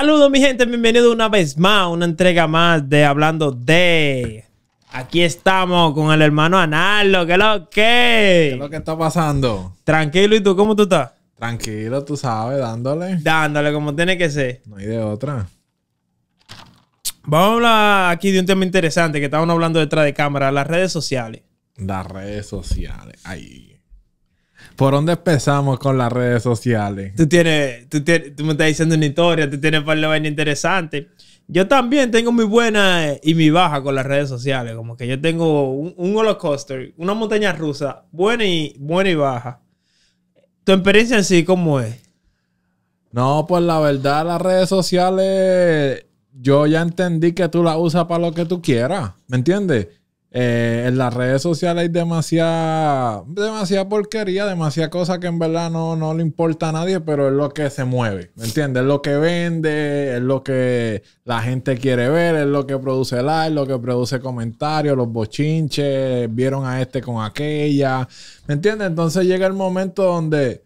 Saludos mi gente, bienvenido una vez más, una entrega más de Hablando de... Aquí estamos con el hermano Anarlo, ¿qué es lo que? ¿Qué lo que está pasando? Tranquilo, ¿y tú cómo tú estás? Tranquilo, tú sabes, dándole. Dándole como tiene que ser. No hay de otra. Vamos a hablar aquí de un tema interesante que estábamos hablando detrás de cámara, las redes sociales. Las redes sociales, ahí. ¿Por dónde empezamos con las redes sociales? Tú tienes, tú, me estás diciendo una historia, tú tienes para vaina interesante. Yo también tengo mi buena y mi baja con las redes sociales. Como que yo tengo un, un una montaña rusa, buena y, buena y baja. ¿Tu experiencia en sí cómo es? No, pues la verdad, las redes sociales, yo ya entendí que tú las usas para lo que tú quieras. ¿Me entiendes? Eh, en las redes sociales hay demasiada, porquería, demasiada cosa que en verdad no, le importa a nadie, pero es lo que se mueve, ¿me entiendes? Es lo que vende, es lo que la gente quiere ver, es lo que produce like, lo que produce comentarios, los bochinches, vieron a este con aquella, ¿me entiendes? Entonces llega el momento donde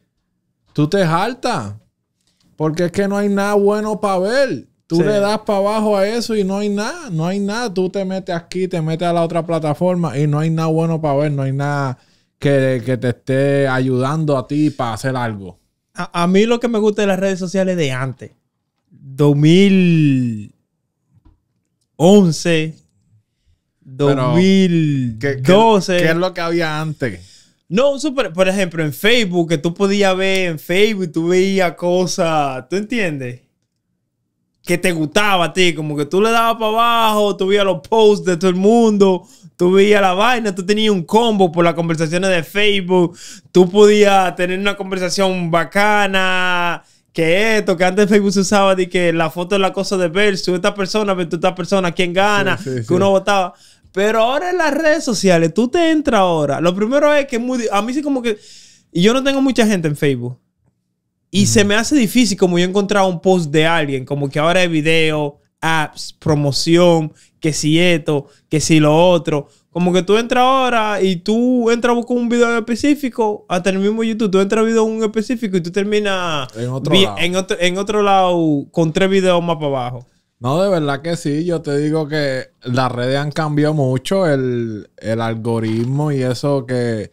tú te jaltas, porque es que no hay nada bueno para ver. Tú le das para abajo a eso y no hay nada, no hay nada. Tú te metes aquí, te metes a la otra plataforma y no hay nada bueno para ver, no hay nada que, te esté ayudando a ti para hacer algo. A, mí lo que me gusta de las redes sociales de antes, 2011, 2012. ¿qué, es lo que había antes? No, por ejemplo, en Facebook, que tú podías ver en Facebook, tú veías cosas, ¿tú entiendes? que te gustaba a ti, como que tú le dabas para abajo, tú veías los posts de todo el mundo, tú veías la vaina, tú tenías un combo por las conversaciones de Facebook, tú podías tener una conversación bacana, que esto, que antes Facebook se usaba de que la foto es la cosa de ver, versus, esta persona tú esta persona, quién gana, que uno votaba. Pero ahora en las redes sociales, tú te entras ahora, lo primero es que a mí sí como que, y yo no tengo mucha gente en Facebook. Y se me hace difícil como yo encontrado un post de alguien, como que ahora hay video, apps, promoción, que si esto, que si lo otro. Como que tú entras ahora y tú entras con un video específico, hasta el mismo YouTube, tú entras video un específico y tú terminas en otro, lado. En, otro, lado con tres videos más para abajo. No, de verdad que sí. Yo te digo que las redes han cambiado mucho el algoritmo y eso que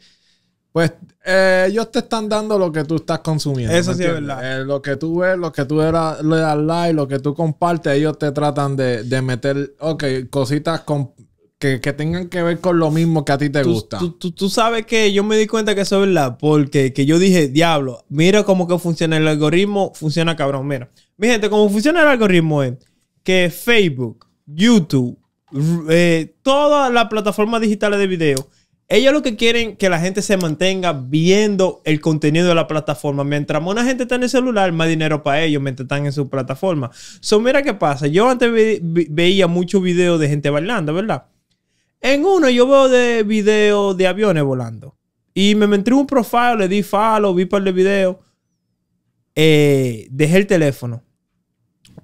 pues eh, ellos te están dando lo que tú estás consumiendo. Eso sí es verdad. Eh, lo que tú ves, lo que tú le das like, lo que tú compartes, ellos te tratan de, meter, ok, cositas con, que, tengan que ver con lo mismo que a ti te gusta. Tú, sabes que yo me di cuenta que eso es verdad, porque que yo dije, diablo, mira cómo que funciona el algoritmo, funciona cabrón, mira. Mi gente, cómo funciona el algoritmo es que Facebook, YouTube, eh, todas las plataformas digitales de video ellos lo que quieren que la gente se mantenga viendo el contenido de la plataforma. Mientras más gente está en el celular, más dinero para ellos mientras están en su plataforma. So, mira qué pasa. Yo antes veía muchos videos de gente bailando, ¿verdad? En uno yo veo de videos de aviones volando. Y me metí un profile, le di follow, vi par de videos. Eh, dejé el teléfono.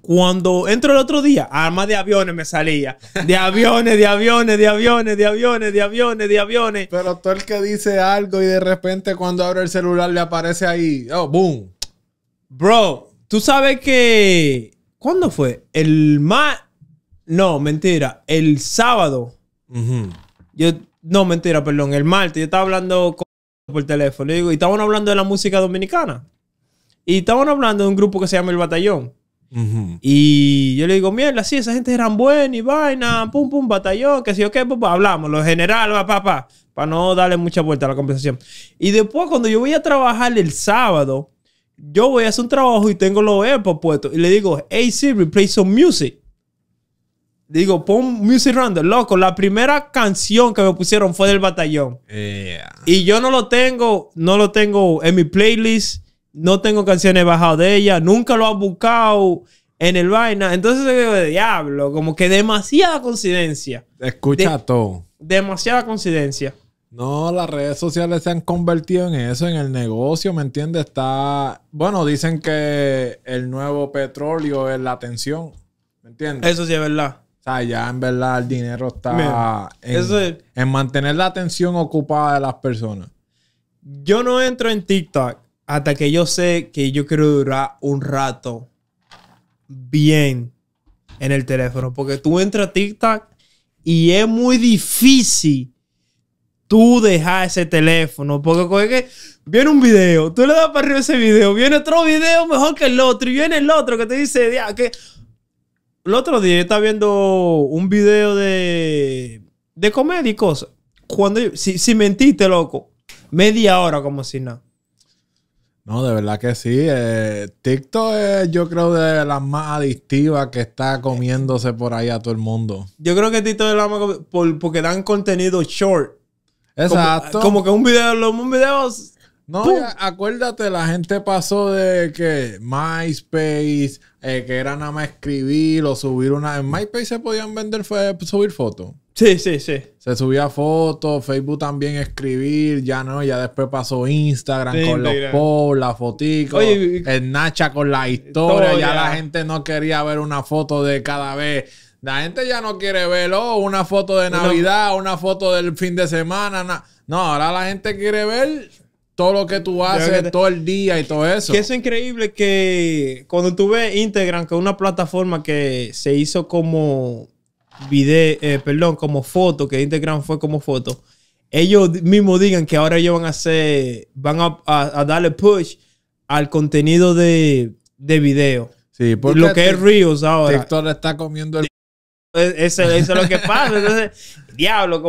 Cuando entro el otro día, armas de aviones me salía. De aviones, de aviones, de aviones, de aviones, de aviones, de aviones. Pero todo el que dice algo y de repente cuando abre el celular le aparece ahí, oh, boom. Bro, tú sabes que... ¿Cuándo fue? El más... No, mentira. El sábado. Yo... No, mentira, perdón. El martes. Yo estaba hablando por teléfono. Y, digo, y estaban hablando de la música dominicana. Y estaban hablando de un grupo que se llama El Batallón. Y yo le digo, mierda, sí, esa gente eran buena y vaina, pum, pum, batallón, que si yo qué, hablamos, lo general, va, papá, para no darle mucha vuelta a la conversación. Y después, cuando yo voy a trabajar el sábado, yo voy a hacer un trabajo y tengo los AirPods puestos. Y le digo, hey Siri, play some music. Digo, pon Music Random. Loco, la primera canción que me pusieron fue del batallón. Y yo no lo tengo, no lo tengo en mi playlist no tengo canciones bajadas de ella, nunca lo ha buscado en el vaina. Entonces de diablo, como que demasiada coincidencia. Escucha todo. Demasiada coincidencia. No, las redes sociales se han convertido en eso, en el negocio, ¿me entiendes? Está, bueno, dicen que el nuevo petróleo es la atención, ¿me entiendes? Eso sí es verdad. O sea, ya en verdad el dinero está en mantener la atención ocupada de las personas. Yo no entro en TikTok hasta que yo sé que yo quiero durar un rato bien en el teléfono. Porque tú entras a TikTok y es muy difícil tú dejar ese teléfono. Porque que viene un video, tú le das para arriba ese video, viene otro video mejor que el otro, y viene el otro que te dice, ya, que. El otro día estaba viendo un video de, de comedia Cuando, si, si mentiste, loco, media hora como si nada. No, de verdad que sí. Eh, TikTok es, yo creo, de las más adictivas que está comiéndose por ahí a todo el mundo. Yo creo que TikTok es la más. porque dan contenido short. Exacto. Como, que un video, un videos... No, acuérdate, la gente pasó de que MySpace, eh, que era nada más escribir o subir una. En MySpace se podían vender, fue subir fotos. Sí, sí, sí. Se subía fotos, Facebook también escribir, ya no, ya después pasó Instagram con los posts, las fotitos, el Nacha con la historia, ya, la gente no quería ver una foto de cada vez. La gente ya no quiere verlo, oh, una foto de Navidad, una, foto del fin de semana. No, ahora la gente quiere ver todo lo que tú haces todo el día y todo eso. Que es increíble que cuando tú ves Instagram, que es una plataforma que se hizo como video, eh, perdón, como foto, que Instagram fue como foto, ellos mismos digan que ahora ellos van a hacer, van a, darle push al contenido de, de video. Sí, porque lo que es Ríos ahora. TikTok está comiendo el. E, eso, es lo que pasa. diablo,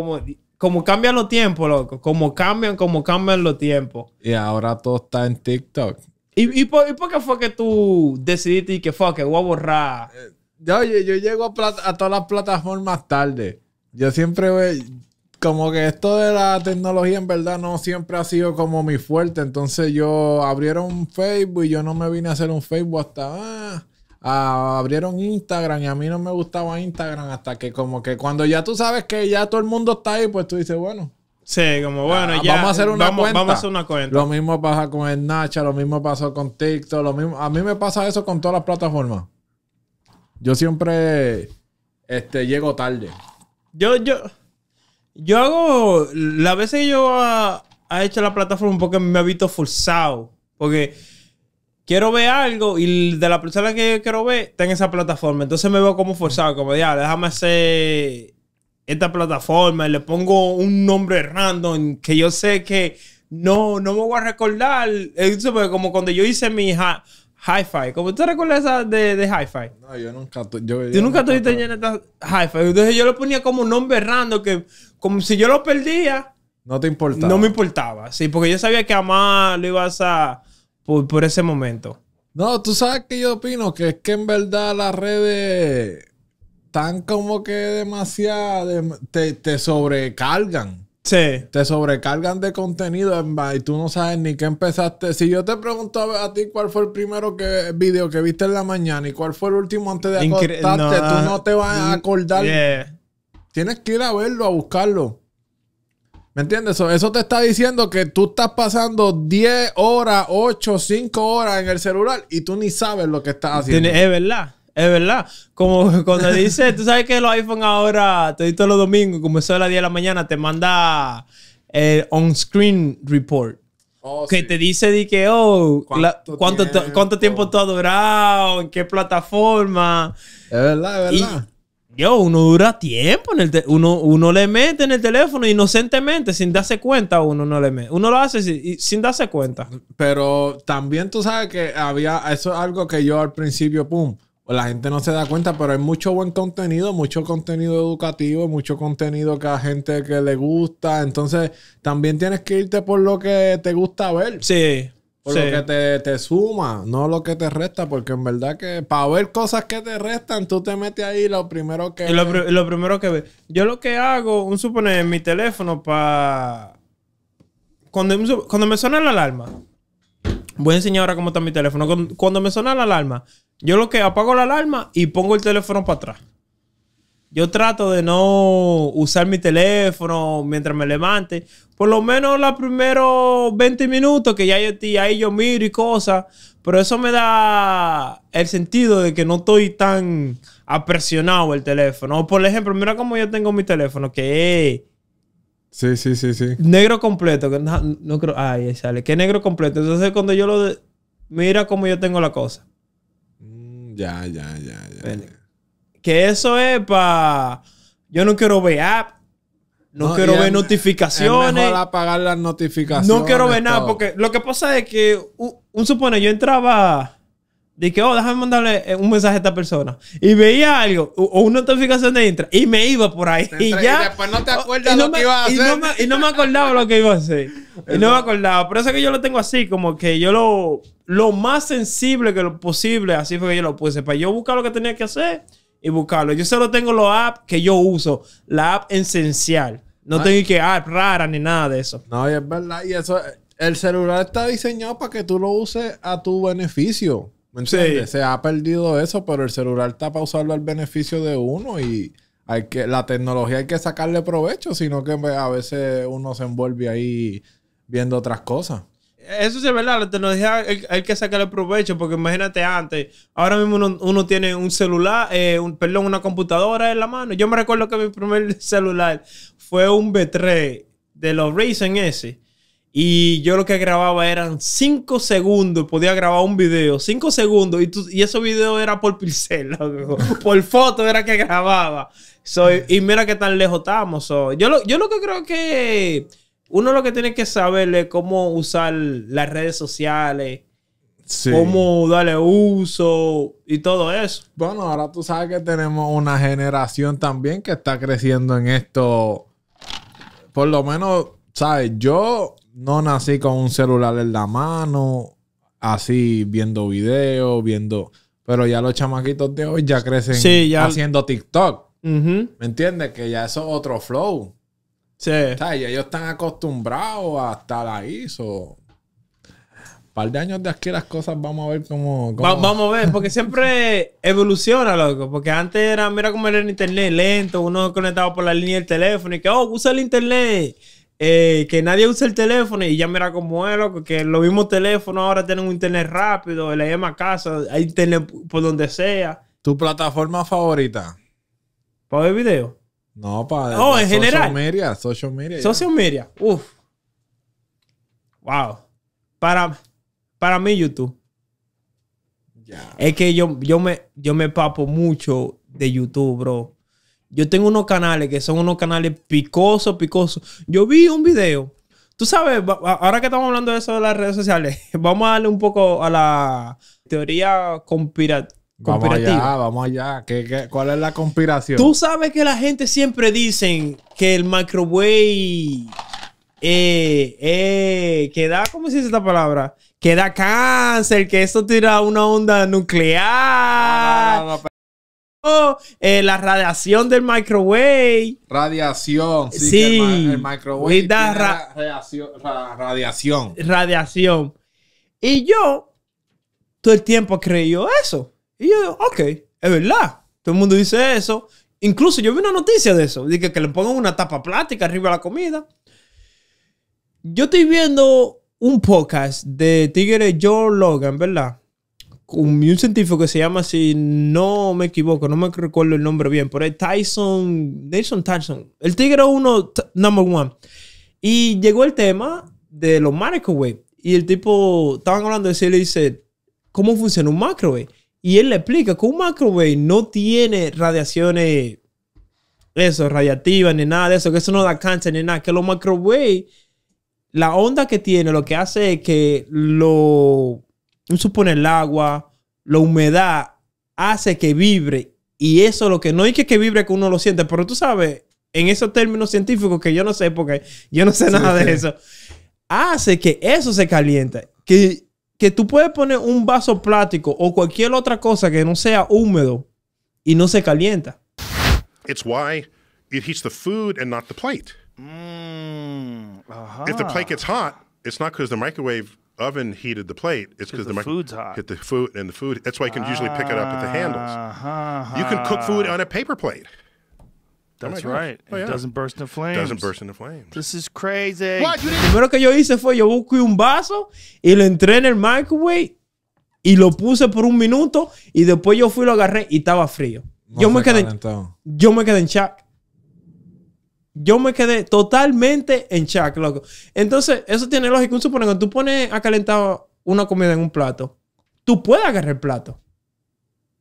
como, cambian los tiempos, loco. Como cambian, como cambian los tiempos. Y ahora todo está en TikTok. ¿Y, por, qué fue que tú decidiste que fuck, que voy a borrar? Eh, yo, yo, llego a, todas las plataformas tarde. Yo siempre veo. Como que esto de la tecnología en verdad no siempre ha sido como mi fuerte. Entonces yo abrieron Facebook y yo no me vine a hacer un Facebook hasta. Ah, abrieron Instagram y a mí no me gustaba Instagram hasta que como que cuando ya tú sabes que ya todo el mundo está ahí, pues tú dices, bueno. Sí, como bueno, ah, ya. Vamos a hacer una cuenta. Lo mismo pasa con el Nacha, lo mismo pasó con TikTok, lo mismo. A mí me pasa eso con todas las plataformas. Yo siempre este, llego tarde. Yo, yo, yo hago. La veces yo ha, hecho la plataforma porque me he visto forzado. Porque quiero ver algo y de la persona que quiero ver está en esa plataforma. Entonces me veo como forzado, como ya, déjame hacer esta plataforma le pongo un nombre random que yo sé que no, no me voy a recordar. Eso como cuando yo hice mi Hi-Fi. ¿Cómo tú recuerdas de, de Hi-Fi? No, yo nunca... Yo, yo nunca estoy teniendo Hi-Fi. Entonces yo lo ponía como nombre random, que como si yo lo perdía... No te importaba. No me importaba, sí, porque yo sabía que a más lo ibas a... Por, ese momento. No, tú sabes que yo opino que es que en verdad las redes están como que demasiado... te, te sobrecargan. Te sobrecargan de contenido y tú no sabes ni qué empezaste. Si yo te pregunto a, ti cuál fue el primero que, video que viste en la mañana y cuál fue el último antes de acostarte, tú no te vas a acordar. Tienes que ir a verlo, a buscarlo. ¿Me entiendes? Eso, eso, te está diciendo que tú estás pasando 10 horas, 8, 5 horas en el celular y tú ni sabes lo que estás haciendo. Es verdad. Es verdad. Como cuando dice, tú sabes que los iPhone ahora, te todos los domingos, como eso de la 10 de la mañana, te manda el on-screen report. Oh, que te dice de que, oh, ¿Cuánto, cuánto, tiempo? todo tú has durado, en qué plataforma. Es verdad, es verdad. yo, uno dura tiempo, en el uno, le mete en el teléfono inocentemente, sin darse cuenta, uno no le mete. Uno lo hace sin, sin darse cuenta. Pero también tú sabes que había, eso es algo que yo al principio, pum, la gente no se da cuenta, pero hay mucho buen contenido, mucho contenido educativo, mucho contenido que a gente que le gusta. Entonces, también tienes que irte por lo que te gusta ver. Sí. Por lo que te, suma, no lo que te resta, porque en verdad que para ver cosas que te restan, tú te metes ahí lo primero que... lo, primero que Yo lo que hago, un supone, en mi teléfono para... Cuando, cuando me suena la alarma, voy a enseñar ahora cómo está mi teléfono. cuando me suena la alarma, yo lo que apago la alarma y pongo el teléfono para atrás. Yo trato de no usar mi teléfono mientras me levante. Por lo menos los primeros 20 minutos que ya yo estoy ahí, yo miro y cosas. Pero eso me da el sentido de que no estoy tan apresionado el teléfono. Por ejemplo, mira cómo yo tengo mi teléfono, que Sí, sí, sí, sí. Negro completo. No, no creo. Ay, sale. Que negro completo. Entonces, cuando yo lo. Mira cómo yo tengo la cosa. Ya, ya, ya, ya. Que eso es para. Yo no quiero ver app. No, quiero ver notificaciones. Es mejor apagar las notificaciones. No quiero ver nada, porque lo que pasa es que un, un supone, yo entraba dije, que, oh, déjame mandarle eh, un mensaje a esta persona. Y veía algo, o una notificación de Intra, y me iba por ahí. y ya. Y después no te oh, acuerdas lo que iba a hacer. Y no, me, acordaba lo que iba a hacer. Y no me acordaba. Por eso es que yo lo tengo así, como que yo lo, lo más sensible que lo posible, así fue que yo lo puse. Para yo buscar lo que tenía que hacer y buscarlo. Yo solo tengo los apps que yo uso, la app esencial. No ah. tengo que app rara ni nada de eso. No, y es verdad. Y eso, el celular está diseñado para que tú lo uses a tu beneficio. Se ha perdido eso, pero el celular está para usarlo al beneficio de uno y hay que, la tecnología hay que sacarle provecho, sino que pues, a veces uno se envuelve ahí viendo otras cosas. Eso sí es verdad, la tecnología hay, que sacarle provecho, porque imagínate antes, ahora mismo uno, tiene un celular, eh, perdón, una computadora en la mano. Yo me recuerdo que mi primer celular fue un B3 de los Ryzen S y yo lo que grababa eran 5 segundos, podía grabar un video, 5 segundos, y, ese y ese video era por pincel, por foto era que grababa. Soy y mira qué tan lejos estamos. Yo, lo, yo lo que creo que uno lo que tiene que saber es cómo usar las redes sociales, cómo darle uso y todo eso. Bueno, ahora tú sabes que tenemos una generación también que está creciendo en esto. Por lo menos, ¿sabes? Yo no nací con un celular en la mano, así viendo videos, viendo. Pero ya los chamaquitos de hoy ya crecen haciendo TikTok. ¿Me entiendes? Que ya eso es otro flow. Sí. O sea, y ellos están acostumbrados hasta la ISO. Un par de años de aquí las cosas vamos a ver cómo. vamos a ver, porque siempre evoluciona, loco. Porque antes era, mira cómo era el internet, lento, uno conectado por la línea del teléfono y que, oh, usa el internet que nadie usa el teléfono y ya mira cómo es, lo que los mismos teléfonos ahora tienen un internet rápido, le llama a casa, hay internet por donde sea. ¿Tu plataforma favorita? ¿Para ver video? No, para. Oh, en social general. Media, social media. Social media. Uf. Wow. Para, para mí, YouTube. Es que yo, yo, me, yo me papo mucho de YouTube, bro. Yo tengo unos canales que son unos canales picosos, picosos. Yo vi un video. Tú sabes, ahora que estamos hablando de eso de las redes sociales, vamos a darle un poco a la teoría conspirativa. Vamos allá, vamos allá. ¿Qué, cuál es la conspiración? Tú sabes que la gente siempre dicen que el microwave eh, eh, que da, ¿cómo se dice esta palabra? Que da cáncer, que esto tira una onda nuclear eh, la radiación del microwave. Radiación, sí. el, microwave. radiación, radiación. Radiación. Y yo todo el tiempo creyó eso. Y yo, ok, es verdad. Todo el mundo dice eso. Incluso yo vi una noticia de eso. Dije que, le pongan una tapa plástica arriba de la comida. Yo estoy viendo un podcast de Tigre Joe Logan, ¿verdad? un, científico que se llama, si no me equivoco, no me recuerdo el nombre bien, Por es Tyson, Nelson Tyson, el tigre uno, number one. Y llegó el tema de los microwave y el tipo, estaban hablando de eso le dice, ¿cómo funciona un microwave? Y él le explica que un microwave no tiene radiaciones, eso, radiativas ni nada de eso, que eso no da cáncer ni nada, que los microwave, la onda que tiene lo que hace es que lo supone el agua, la humedad hace que vibre y eso es lo que no hay que que vibre que uno lo siente, pero tú sabes, en esos términos científicos que yo no sé porque yo no sé nada de eso, hace que eso se caliente, que, que tú puedes poner un vaso plástico o cualquier otra cosa que no sea húmedo y no se calienta. It's why it heats the food and not the plate. Mm, If the plate gets hot, it's not microwave oven heated the plate, it's because the, the food's hot. Hit the food and the food. That's why you can usually pick it up at the handles. Uh-huh, you can cook food uh-huh. on a paper plate. Oh that's right. Oh, it doesn't burst into flames. Doesn't burst into flames. This is crazy. Lo primero que yo hice fue yo busqué un vaso y lo entré en el microwave y lo puse por un minuto y después yo fui lo agarré y estaba frío. yo, me quedé, yo me quedé en shock yo me quedé totalmente en shock, loco. Entonces, eso tiene lógica. Un que tú pones a calentar una comida en un plato, tú puedes agarrar el plato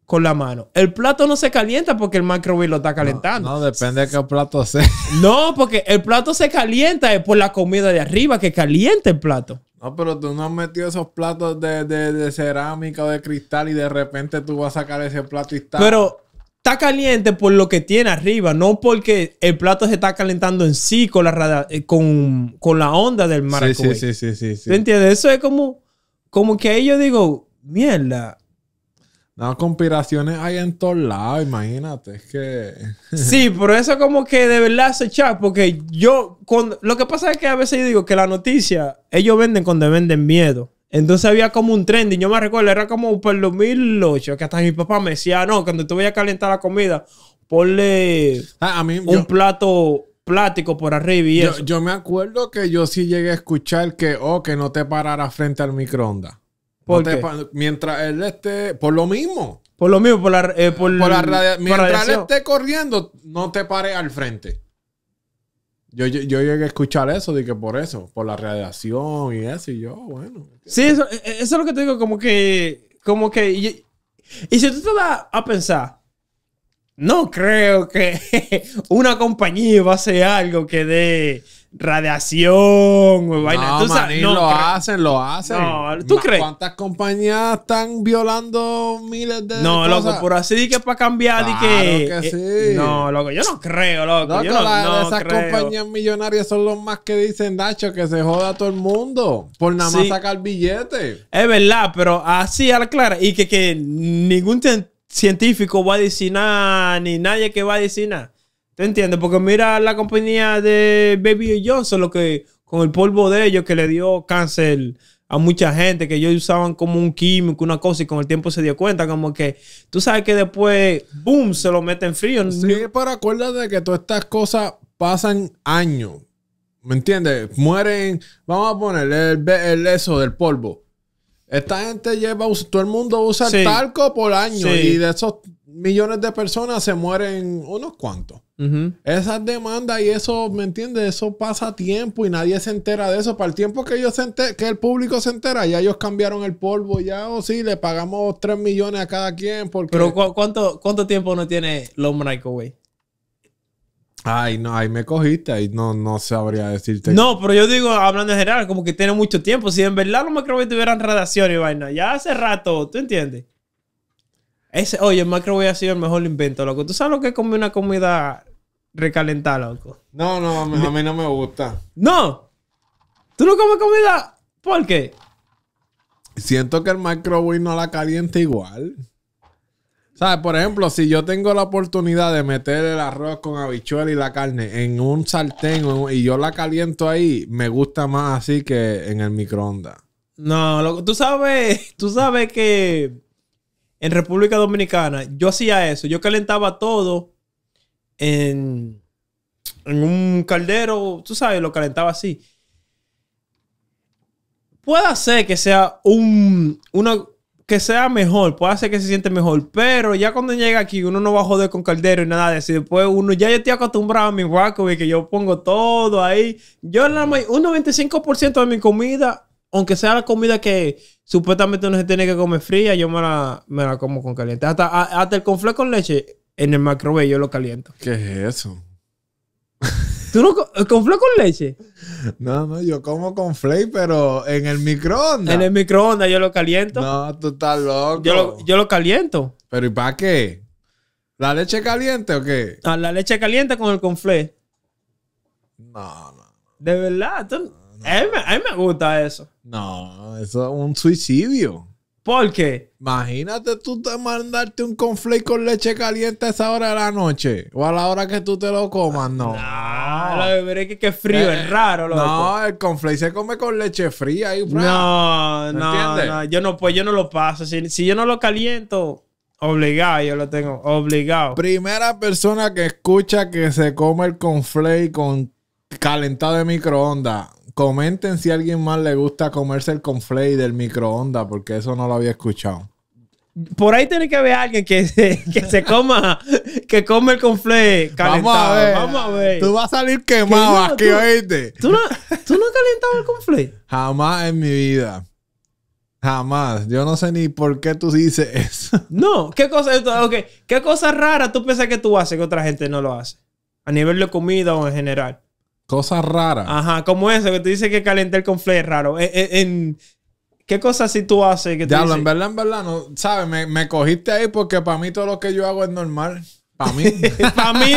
con la mano. El plato no se calienta porque el microwave lo está calentando. No, depende de qué plato sea. No, porque el plato se calienta por la comida de arriba que calienta el plato. No, pero tú no has metido esos platos de, de cerámica o de cristal y de repente tú vas a sacar ese plato y está. Pero está caliente por lo que tiene arriba, no porque el plato se está calentando en sí con la, eh, con, la onda del mar. Sí, sí, sí, sí, sí, entiendes? Eso es como, como que ahí yo digo, mierda. Las conspiraciones hay en todos lados, imagínate, sí, pero eso como que de verdad se echa, porque yo, lo que pasa es que a veces yo digo que la noticia, ellos venden cuando venden miedo. Entonces había como un y yo me recuerdo, era como por los ocho, que hasta mi papá me decía, no, cuando tú voy a calentar la comida, ponle ah, a un plato plástico por arriba y yo, Yo me acuerdo que yo sí llegué a escuchar que, oh, que no te pararas frente al microondas. ¿Por mientras él esté, por lo mismo. Por lo mismo, por la, radio, eh, por, Mientras él esté corriendo, no te pares al frente. Yo, llegué a escuchar eso, de que por eso, por la radiación y eso, y yo, bueno. Sí, eso, e, e, es lo que te digo, como que, como que, y, si tú te vas a pensar, no creo que una compañía va a hacer algo que dé... De radiación vaina. No, lo hacen, lo hacen. ¿tú crees? ¿Cuántas compañías están violando miles de No, loco, por así que para cambiar claro y que, eh, sí. no, loco, yo no creo, loco, esas compañías millonarias son los más que dicen, Nacho, que se joda todo el mundo por nada más sacar billetes. Es verdad, pero así a la clara y que, que ningún científico va a decir nada ni nadie que va a decir nada. ¿Te entiendes? Porque mira la compañía de Baby Johnson, lo que con el polvo de ellos que le dio cáncer a mucha gente, que ellos usaban como un químico, una cosa, y con el tiempo se dio cuenta, como que tú sabes que después, boom, se lo meten frío. Sí, pero acuérdate que todas estas cosas pasan años. ¿Me entiendes? Mueren, vamos a poner el, eso del polvo. Esta gente lleva, todo el mundo usa talco por años y de esos millones de personas se mueren unos cuantos. Esas demandas y eso, ¿me entiendes? Eso pasa tiempo y nadie se entera de eso. Para el tiempo que ellos se que el público se entera, ya ellos cambiaron el polvo, ya o si sí, le pagamos 3 millones a cada quien. Pero cuánto, ¿cuánto tiempo no tiene Long Way? Ay, no, ahí me cogiste, ahí no, no sabría decirte. No, pero yo digo, hablando en general, como que tiene mucho tiempo. Si en verdad los Way tuvieran radiación y vaina, ya hace rato, ¿tú entiendes? Ese, oye, el microwave ha sido el mejor invento, loco. ¿Tú sabes lo que es comer una comida recalentada, loco? No, no, a mí, no me gusta. ¡No! ¿Tú no comes comida? ¿Por qué? Siento que el microwave no la calienta igual. ¿Sabes? Por ejemplo, si yo tengo la oportunidad de meter el arroz con habichuela y la carne en un sartén y yo la caliento ahí, me gusta más así que en el microondas. No, loco, tú sabes, tú sabes que en República Dominicana, yo hacía eso. Yo calentaba todo en, un caldero, tú sabes, lo calentaba así. Puede ser que sea un, uno, que sea mejor, puede ser que se siente mejor, pero ya cuando llega aquí uno no va a joder con caldero y nada de Después uno, ya yo estoy acostumbrado a mi y que yo pongo todo ahí. Yo la, un 95% de mi comida aunque sea la comida que supuestamente uno se tiene que comer fría, yo me la, me como con caliente. Hasta, hasta el conflé con leche en el B, yo lo caliento. ¿Qué es eso? ¿Tú no conflé con leche? No, no, yo como con pero en el microondas. En el microondas yo lo caliento. No, tú estás loco. Yo lo, caliento. ¿Pero y para qué? ¿La leche caliente o qué? Ah, la leche caliente con el conflé. No, no. De verdad, A, a mí me gusta eso. No, eso es un suicidio. ¿Por qué? Imagínate tú te mandarte un conflate con leche caliente a esa hora de la noche. O a la hora que tú te lo comas, no. No, lo que, es frío, es eh, raro. No, el conflate se come con leche fría. Y, no, no, Yo no, pues yo no lo paso. Si, yo no lo caliento, obligado yo lo tengo, obligado. Primera persona que escucha que se come el conflate con calentado de microondas Comenten si a alguien más le gusta comerse el conflay del microondas, porque eso no lo había escuchado. Por ahí tiene que haber alguien que se, que se coma, que come el conflé calentado. Vamos a, ver, Tú vas a salir quemado aquí, oíste. ¿tú no, has calentado el conflé? Jamás en mi vida. Jamás. Yo no sé ni por qué tú dices eso. No, ¿qué cosa, okay. ¿qué cosa rara tú piensas que tú haces que otra gente no lo hace? A nivel de comida o en general. Cosas raras. Ajá, como eso, que tú dices que calentar con flea es raro. Eh, eh, en, ¿Qué cosas si tú haces que te Diablo, en verdad, en verdad, no, ¿sabes? Me, cogiste ahí porque para mí todo lo que yo hago es normal. Para mí. para mí,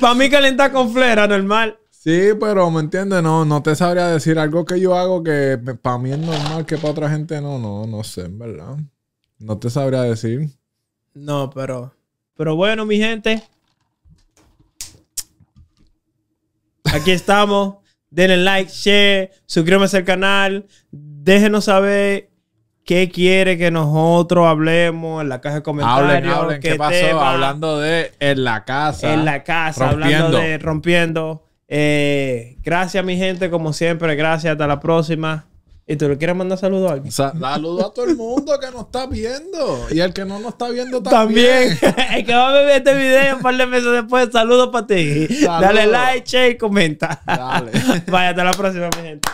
para mí calentar con es normal. Sí, pero me entiendes, no, no te sabría decir algo que yo hago que para mí es normal, que para otra gente no, no, no sé, en verdad. No te sabría decir. No, pero. Pero bueno, mi gente, Aquí estamos. Denle like, share, suscríbanse al canal. Déjenos saber qué quiere que nosotros hablemos en la caja de comentarios. Hablen, hablen. ¿Qué, pasó? Hablando de en la casa. En la casa, hablando de rompiendo. Eh, gracias, mi gente, como siempre. Gracias, hasta la próxima. Y tú le quieres mandar saludos a alguien. Saludos a todo el mundo que nos está viendo. Y al que no nos está viendo también. También. el que va a ver este video un par de meses después, saludos para ti. Dale like, share y comenta. Dale. Vaya, hasta la próxima, mi gente.